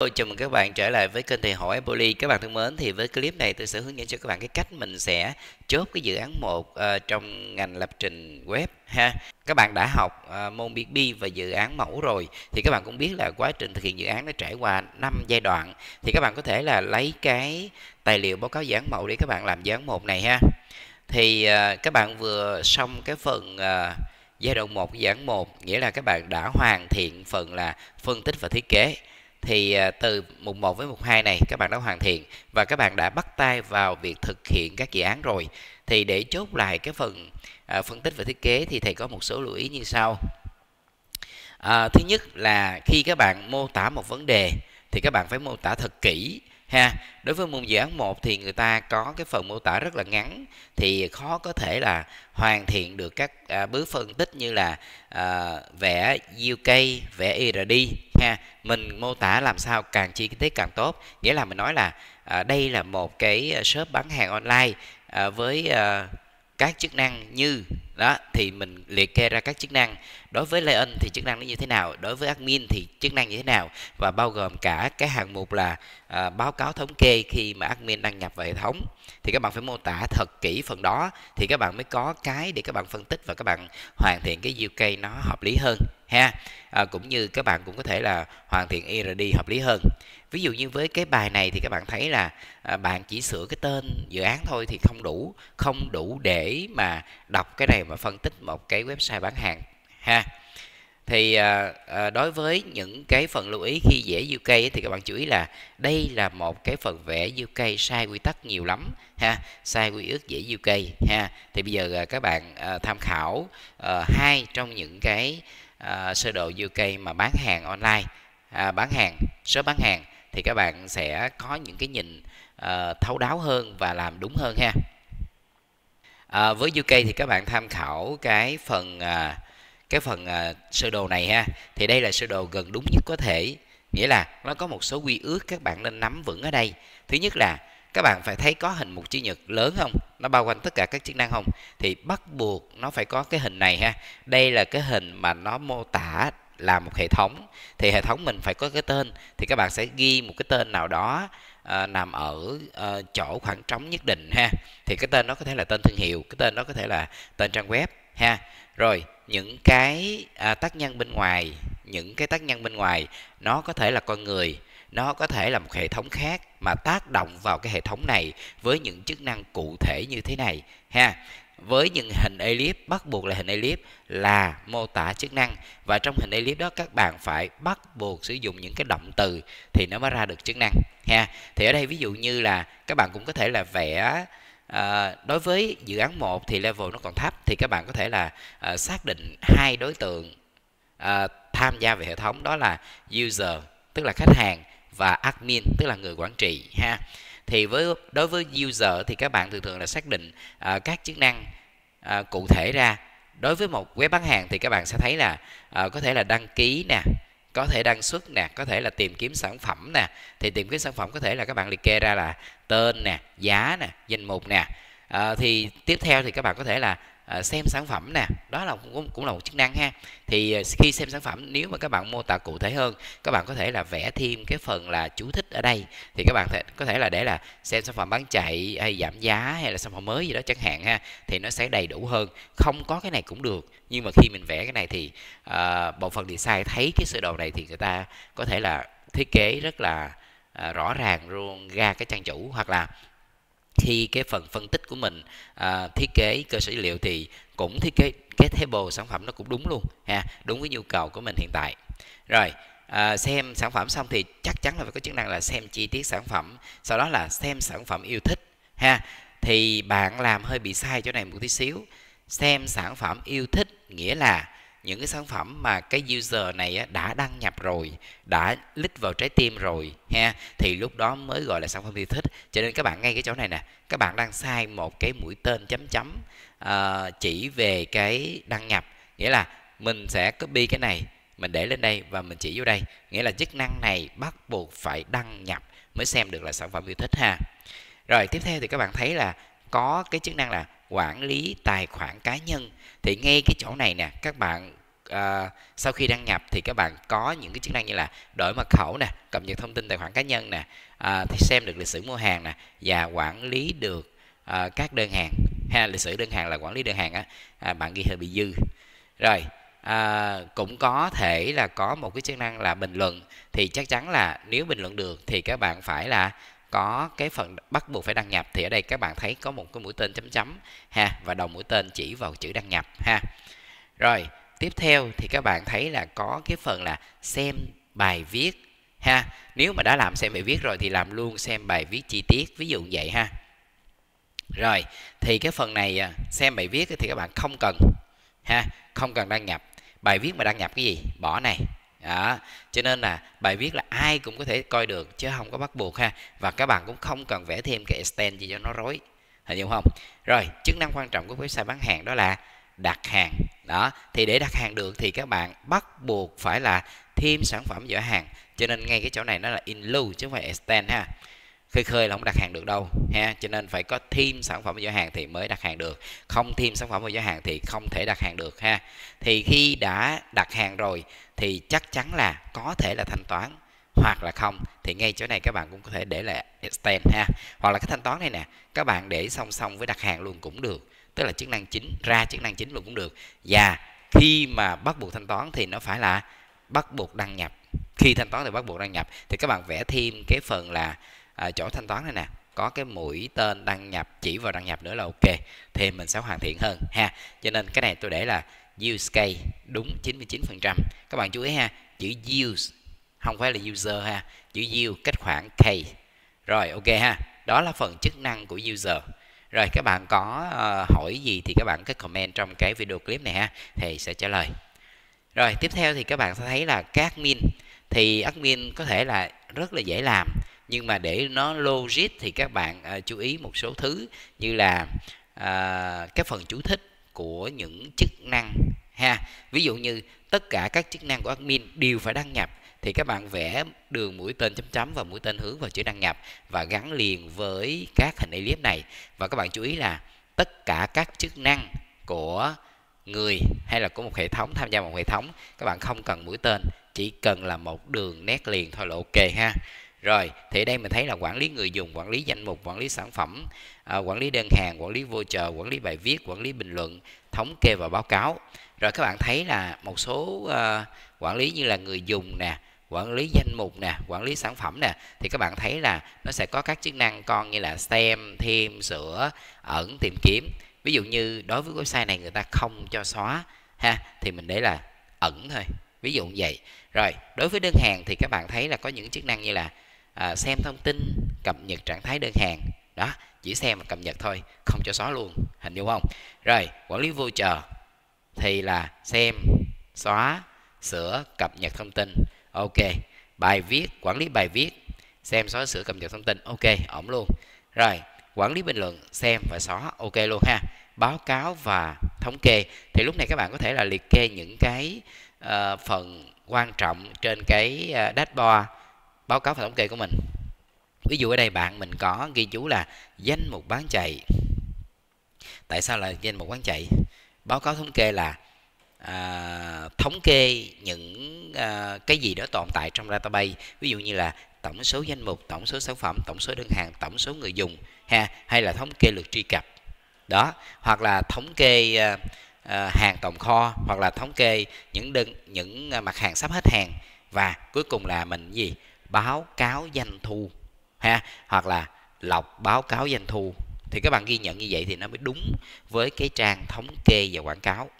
Tôi chào mừng các bạn trở lại với kênh Thầy Hỏi poly Các bạn thân mến thì với clip này tôi sẽ hướng dẫn cho các bạn cái cách mình sẽ chốt cái dự án một uh, trong ngành lập trình web ha Các bạn đã học uh, môn BB và dự án mẫu rồi Thì các bạn cũng biết là quá trình thực hiện dự án nó trải qua 5 giai đoạn Thì các bạn có thể là lấy cái tài liệu báo cáo dự án mẫu để các bạn làm dự án 1 này ha Thì uh, các bạn vừa xong cái phần uh, giai đoạn 1 dự án 1 Nghĩa là các bạn đã hoàn thiện phần là phân tích và thiết kế thì à, từ mục 1 với mục 2 này các bạn đã hoàn thiện và các bạn đã bắt tay vào việc thực hiện các dự án rồi thì để chốt lại cái phần à, phân tích và thiết kế thì thầy có một số lưu ý như sau à, thứ nhất là khi các bạn mô tả một vấn đề thì các bạn phải mô tả thật kỹ ha đối với môn dự án 1 thì người ta có cái phần mô tả rất là ngắn thì khó có thể là hoàn thiện được các à, bước phân tích như là à, vẽ UK vẽ IRD ha mình mô tả làm sao càng chi tiết càng tốt nghĩa là mình nói là à, đây là một cái à, shop bán hàng online à, với à, các chức năng như đó thì mình liệt kê ra các chức năng đối với lion thì chức năng nó như thế nào đối với admin thì chức năng như thế nào và bao gồm cả cái hạng mục là à, báo cáo thống kê khi mà admin đăng nhập vào hệ thống thì các bạn phải mô tả thật kỹ phần đó thì các bạn mới có cái để các bạn phân tích và các bạn hoàn thiện cái UK nó hợp lý hơn ha à, cũng như các bạn cũng có thể là hoàn thiện ERD hợp lý hơn ví dụ như với cái bài này thì các bạn thấy là à, bạn chỉ sửa cái tên dự án thôi thì không đủ không đủ để mà đọc cái này mà phân tích một cái website bán hàng ha thì à, à, đối với những cái phần lưu ý khi vẽ UK ấy, thì các bạn chú ý là đây là một cái phần vẽ UK sai quy tắc nhiều lắm ha sai quy ước vẽ UK ha thì bây giờ à, các bạn à, tham khảo à, hai trong những cái à, sơ đồ UK mà bán hàng online à, bán hàng shop bán hàng thì các bạn sẽ có những cái nhìn à, thấu đáo hơn và làm đúng hơn ha à, với UK thì các bạn tham khảo cái phần à, cái phần à, sơ đồ này ha thì đây là sơ đồ gần đúng nhất có thể nghĩa là nó có một số quy ước các bạn nên nắm vững ở đây thứ nhất là các bạn phải thấy có hình một chữ nhật lớn không nó bao quanh tất cả các chức năng không thì bắt buộc nó phải có cái hình này ha đây là cái hình mà nó mô tả là một hệ thống thì hệ thống mình phải có cái tên thì các bạn sẽ ghi một cái tên nào đó À, nằm ở à, chỗ khoảng trống nhất định ha thì cái tên nó có thể là tên thương hiệu cái tên nó có thể là tên trang web ha rồi những cái à, tác nhân bên ngoài những cái tác nhân bên ngoài nó có thể là con người nó có thể là một hệ thống khác mà tác động vào cái hệ thống này với những chức năng cụ thể như thế này ha với những hình elip bắt buộc là hình elip là mô tả chức năng và trong hình elip đó các bạn phải bắt buộc sử dụng những cái động từ thì nó mới ra được chức năng ha thì ở đây ví dụ như là các bạn cũng có thể là vẽ À, đối với dự án 1 thì level nó còn thấp thì các bạn có thể là à, xác định hai đối tượng à, tham gia về hệ thống đó là user tức là khách hàng và admin tức là người quản trị ha thì với đối với user thì các bạn thường thường là xác định à, các chức năng à, cụ thể ra đối với một web bán hàng thì các bạn sẽ thấy là à, có thể là đăng ký nè có thể đăng xuất nè có thể là tìm kiếm sản phẩm nè thì tìm kiếm sản phẩm có thể là các bạn liệt kê ra là tên nè giá nè danh mục nè à, thì tiếp theo thì các bạn có thể là À, xem sản phẩm nè đó là cũng, cũng là một chức năng ha thì à, khi xem sản phẩm nếu mà các bạn mô tả cụ thể hơn các bạn có thể là vẽ thêm cái phần là chú thích ở đây thì các bạn thể, có thể là để là xem sản phẩm bán chạy hay giảm giá hay là sản phẩm mới gì đó chẳng hạn ha thì nó sẽ đầy đủ hơn không có cái này cũng được nhưng mà khi mình vẽ cái này thì uh, bộ phận design thấy cái sơ đồ này thì người ta có thể là thiết kế rất là À, rõ ràng luôn ra cái trang chủ hoặc là khi cái phần phân tích của mình à, thiết kế cơ sở dữ liệu thì cũng thiết kế cái table sản phẩm nó cũng đúng luôn ha đúng với nhu cầu của mình hiện tại rồi à, xem sản phẩm xong thì chắc chắn là phải có chức năng là xem chi tiết sản phẩm sau đó là xem sản phẩm yêu thích ha thì bạn làm hơi bị sai chỗ này một tí xíu xem sản phẩm yêu thích nghĩa là những cái sản phẩm mà cái user này đã đăng nhập rồi đã lít vào trái tim rồi ha thì lúc đó mới gọi là sản phẩm yêu thích cho nên các bạn ngay cái chỗ này nè các bạn đang sai một cái mũi tên chấm chấm uh, chỉ về cái đăng nhập nghĩa là mình sẽ copy cái này mình để lên đây và mình chỉ vô đây nghĩa là chức năng này bắt buộc phải đăng nhập mới xem được là sản phẩm yêu thích ha rồi tiếp theo thì các bạn thấy là có cái chức năng là quản lý tài khoản cá nhân thì ngay cái chỗ này nè các bạn à, sau khi đăng nhập thì các bạn có những cái chức năng như là đổi mật khẩu nè cập nhật thông tin tài khoản cá nhân nè à, thì xem được lịch sử mua hàng nè và quản lý được à, các đơn hàng ha lịch sử đơn hàng là quản lý đơn hàng á à, bạn ghi hơi bị dư rồi à, cũng có thể là có một cái chức năng là bình luận thì chắc chắn là nếu bình luận được thì các bạn phải là có cái phần bắt buộc phải đăng nhập thì ở đây các bạn thấy có một cái mũi tên chấm chấm ha và đầu mũi tên chỉ vào chữ đăng nhập ha rồi tiếp theo thì các bạn thấy là có cái phần là xem bài viết ha nếu mà đã làm xem bài viết rồi thì làm luôn xem bài viết chi tiết ví dụ như vậy ha rồi thì cái phần này à, xem bài viết thì các bạn không cần ha không cần đăng nhập bài viết mà đăng nhập cái gì bỏ này đó cho nên là bài viết là ai cũng có thể coi được chứ không có bắt buộc ha và các bạn cũng không cần vẽ thêm cái extend gì cho nó rối hình hiểu không rồi chức năng quan trọng của website bán hàng đó là đặt hàng đó thì để đặt hàng được thì các bạn bắt buộc phải là thêm sản phẩm giữa hàng cho nên ngay cái chỗ này nó là in lưu chứ không phải extend ha khơi khơi là không đặt hàng được đâu ha cho nên phải có thêm sản phẩm và giỏ hàng thì mới đặt hàng được không thêm sản phẩm và giỏ hàng thì không thể đặt hàng được ha thì khi đã đặt hàng rồi thì chắc chắn là có thể là thanh toán hoặc là không thì ngay chỗ này các bạn cũng có thể để là extend ha hoặc là cái thanh toán này nè các bạn để song song với đặt hàng luôn cũng được tức là chức năng chính ra chức năng chính luôn cũng được và khi mà bắt buộc thanh toán thì nó phải là bắt buộc đăng nhập khi thanh toán thì bắt buộc đăng nhập thì các bạn vẽ thêm cái phần là à, chỗ thanh toán này nè có cái mũi tên đăng nhập chỉ vào đăng nhập nữa là ok thì mình sẽ hoàn thiện hơn ha cho nên cái này tôi để là use case đúng 99% các bạn chú ý ha chữ use không phải là user ha chữ u kết khoản k rồi ok ha đó là phần chức năng của user rồi các bạn có uh, hỏi gì thì các bạn cứ comment trong cái video clip này ha thì sẽ trả lời rồi tiếp theo thì các bạn sẽ thấy là các admin thì admin có thể là rất là dễ làm nhưng mà để nó logic thì các bạn à, chú ý một số thứ như là à, cái phần chú thích của những chức năng ha ví dụ như tất cả các chức năng của admin đều phải đăng nhập thì các bạn vẽ đường mũi tên chấm chấm và mũi tên hướng vào chữ đăng nhập và gắn liền với các hình alias này và các bạn chú ý là tất cả các chức năng của người hay là của một hệ thống tham gia một hệ thống các bạn không cần mũi tên chỉ cần là một đường nét liền thôi là ok ha rồi thì đây mình thấy là quản lý người dùng quản lý danh mục quản lý sản phẩm à, quản lý đơn hàng quản lý voucher quản lý bài viết quản lý bình luận thống kê và báo cáo rồi các bạn thấy là một số à, quản lý như là người dùng nè quản lý danh mục nè quản lý sản phẩm nè thì các bạn thấy là nó sẽ có các chức năng con như là xem thêm sửa ẩn tìm kiếm ví dụ như đối với website này người ta không cho xóa ha thì mình để là ẩn thôi ví dụ như vậy rồi đối với đơn hàng thì các bạn thấy là có những chức năng như là à, xem thông tin cập nhật trạng thái đơn hàng đó chỉ xem và cập nhật thôi không cho xóa luôn hình dung không rồi quản lý voucher thì là xem xóa sửa cập nhật thông tin ok bài viết quản lý bài viết xem xóa sửa cập nhật thông tin ok ổn luôn rồi quản lý bình luận xem và xóa ok luôn ha báo cáo và thống kê thì lúc này các bạn có thể là liệt kê những cái uh, phần quan trọng trên cái uh, dashboard báo cáo và thống kê của mình ví dụ ở đây bạn mình có ghi chú là danh mục bán chạy tại sao là danh mục bán chạy báo cáo thống kê là à, thống kê những à, cái gì đó tồn tại trong database ví dụ như là tổng số danh mục tổng số sản phẩm tổng số đơn hàng tổng số người dùng ha hay là thống kê lượt truy cập đó hoặc là thống kê à, à, hàng tồn kho hoặc là thống kê những đơn những à, mặt hàng sắp hết hàng và cuối cùng là mình gì báo cáo doanh thu ha hoặc là lọc báo cáo doanh thu thì các bạn ghi nhận như vậy thì nó mới đúng với cái trang thống kê và quảng cáo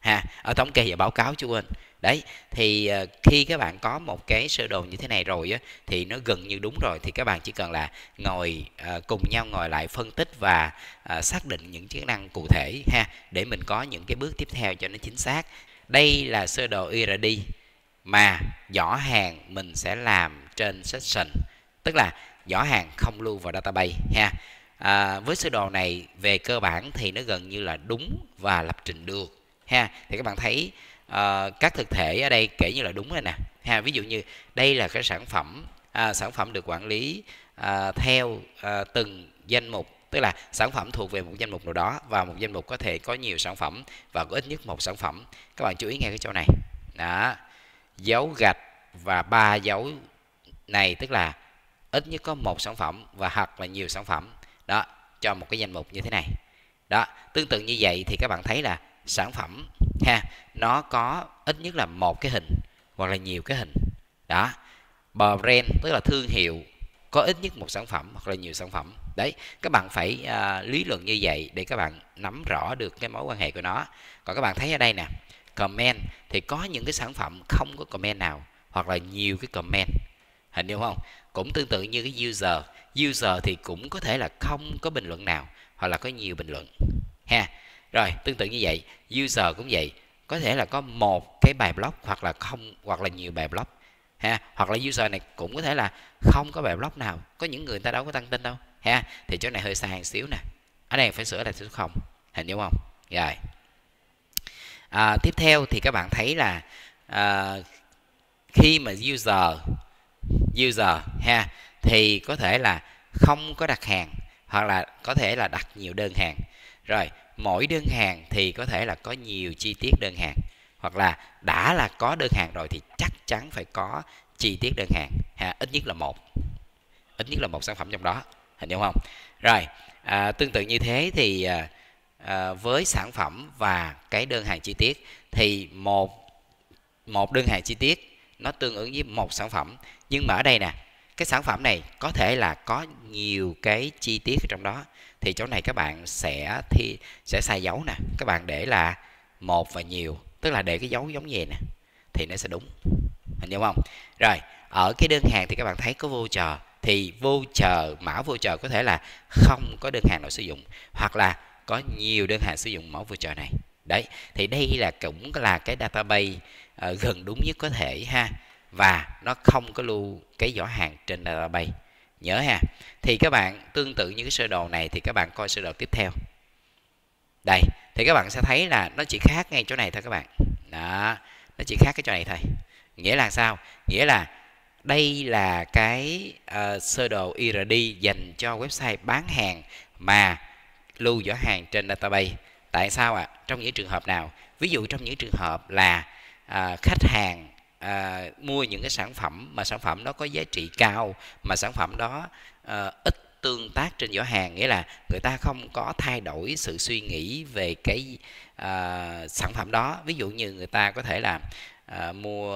ha ở thống kê và báo cáo chú quên đấy thì ờ, khi các bạn có một cái sơ đồ như thế này rồi á, thì nó gần như đúng rồi thì các bạn chỉ cần là ngồi ờ, cùng nhau ngồi lại phân tích và ờ, xác định những chức năng cụ thể ha để mình có những cái bước tiếp theo cho nó chính xác đây là sơ đồ IRD mà giỏ hàng mình sẽ làm trên session tức là giỏ hàng không lưu vào database ha à, với sơ đồ này về cơ bản thì nó gần như là đúng và lập trình được ha thì các bạn thấy uh, các thực thể ở đây kể như là đúng rồi nè ha ví dụ như đây là cái sản phẩm à, sản phẩm được quản lý à, theo à, từng danh mục tức là sản phẩm thuộc về một danh mục nào đó và một danh mục có thể có nhiều sản phẩm và có ít nhất một sản phẩm các bạn chú ý nghe cái chỗ này đó dấu gạch và ba dấu này tức là ít nhất có một sản phẩm và hoặc là nhiều sản phẩm đó cho một cái danh mục như thế này đó tương tự như vậy thì các bạn thấy là sản phẩm ha nó có ít nhất là một cái hình hoặc là nhiều cái hình đó brand tức là thương hiệu có ít nhất một sản phẩm hoặc là nhiều sản phẩm đấy các bạn phải à, lý luận như vậy để các bạn nắm rõ được cái mối quan hệ của nó còn các bạn thấy ở đây nè comment thì có những cái sản phẩm không có comment nào hoặc là nhiều cái comment hình hiểu không cũng tương tự như cái user user thì cũng có thể là không có bình luận nào hoặc là có nhiều bình luận ha rồi tương tự như vậy user cũng vậy có thể là có một cái bài blog hoặc là không hoặc là nhiều bài blog ha hoặc là user này cũng có thể là không có bài blog nào có những người, người ta đâu có tăng tin đâu ha thì chỗ này hơi sai một xíu nè ở đây phải sửa là số không hình dung không rồi à, tiếp theo thì các bạn thấy là à, khi mà user user ha thì có thể là không có đặt hàng hoặc là có thể là đặt nhiều đơn hàng rồi mỗi đơn hàng thì có thể là có nhiều chi tiết đơn hàng hoặc là đã là có đơn hàng rồi thì chắc chắn phải có chi tiết đơn hàng ha ít nhất là một ít nhất là một sản phẩm trong đó hình dung không rồi à, tương tự như thế thì à, À, với sản phẩm và cái đơn hàng chi tiết thì một một đơn hàng chi tiết nó tương ứng với một sản phẩm nhưng mà ở đây nè cái sản phẩm này có thể là có nhiều cái chi tiết ở trong đó thì chỗ này các bạn sẽ thi sẽ sai dấu nè các bạn để là một và nhiều tức là để cái dấu giống vậy nè thì nó sẽ đúng hình dung không rồi ở cái đơn hàng thì các bạn thấy có vô chờ thì vô chờ mã vô chờ có thể là không có đơn hàng nào sử dụng hoặc là có nhiều đơn hàng sử dụng mẫu voucher này đấy thì đây là cũng là cái database uh, gần đúng nhất có thể ha và nó không có lưu cái giỏ hàng trên database nhớ ha thì các bạn tương tự như cái sơ đồ này thì các bạn coi sơ đồ tiếp theo đây thì các bạn sẽ thấy là nó chỉ khác ngay chỗ này thôi các bạn đó nó chỉ khác cái chỗ này thôi nghĩa là sao nghĩa là đây là cái uh, sơ đồ IRD dành cho website bán hàng mà lưu giỏ hàng trên database tại sao ạ à? trong những trường hợp nào ví dụ trong những trường hợp là à, khách hàng à, mua những cái sản phẩm mà sản phẩm nó có giá trị cao mà sản phẩm đó à, ít tương tác trên giỏ hàng nghĩa là người ta không có thay đổi sự suy nghĩ về cái à, sản phẩm đó ví dụ như người ta có thể là à, mua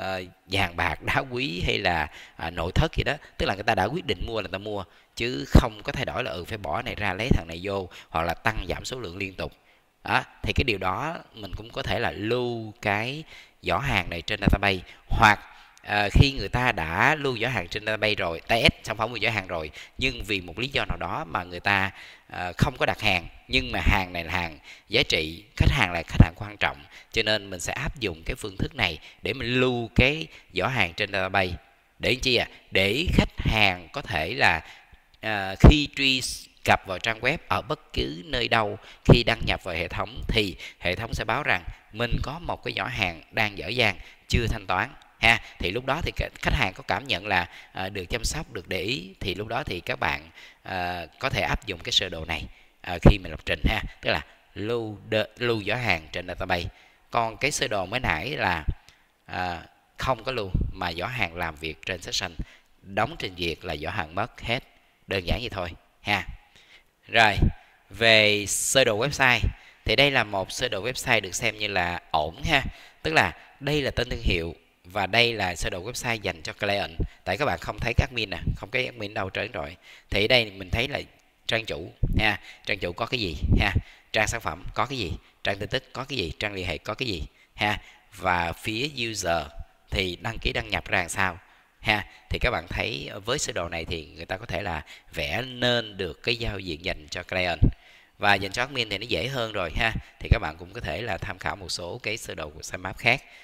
uh, vàng bạc đá quý hay là uh, nội thất gì đó tức là người ta đã quyết định mua là người ta mua chứ không có thay đổi là ừ phải bỏ này ra lấy thằng này vô hoặc là tăng giảm số lượng liên tục đó, thì cái điều đó mình cũng có thể là lưu cái giỏ hàng này trên database hoặc à, khi người ta đã lưu giỏ hàng trên database rồi TS sản phẩm lưu giỏ hàng rồi nhưng vì một lý do nào đó mà người ta à, không có đặt hàng nhưng mà hàng này là hàng giá trị khách hàng là khách hàng quan trọng cho nên mình sẽ áp dụng cái phương thức này để mình lưu cái giỏ hàng trên database để chi à để khách hàng có thể là à, khi truy cập vào trang web ở bất cứ nơi đâu khi đăng nhập vào hệ thống thì hệ thống sẽ báo rằng mình có một cái giỏ hàng đang dở dang chưa thanh toán ha thì lúc đó thì khách hàng có cảm nhận là à, được chăm sóc được để ý thì lúc đó thì các bạn à, có thể áp dụng cái sơ đồ này à, khi mình lập trình ha tức là lưu đợi, lưu giỏ hàng trên database còn cái sơ đồ mới nãy là à, không có lưu mà giỏ hàng làm việc trên session đóng trình duyệt là giỏ hàng mất hết đơn giản vậy thôi ha rồi về sơ đồ website thì đây là một sơ đồ website được xem như là ổn ha tức là đây là tên thương hiệu và đây là sơ đồ website dành cho client tại các bạn không thấy các admin nè à, không thấy admin đâu trơn rồi thì đây mình thấy là trang chủ ha trang chủ có cái gì ha trang sản phẩm có cái gì trang tin tức có cái gì trang liên hệ có cái gì ha và phía user thì đăng ký đăng nhập ra làm sao ha thì các bạn thấy với sơ đồ này thì người ta có thể là vẽ nên được cái giao diện dành cho client và dành cho admin thì nó dễ hơn rồi ha thì các bạn cũng có thể là tham khảo một số cái sơ đồ của sitemap khác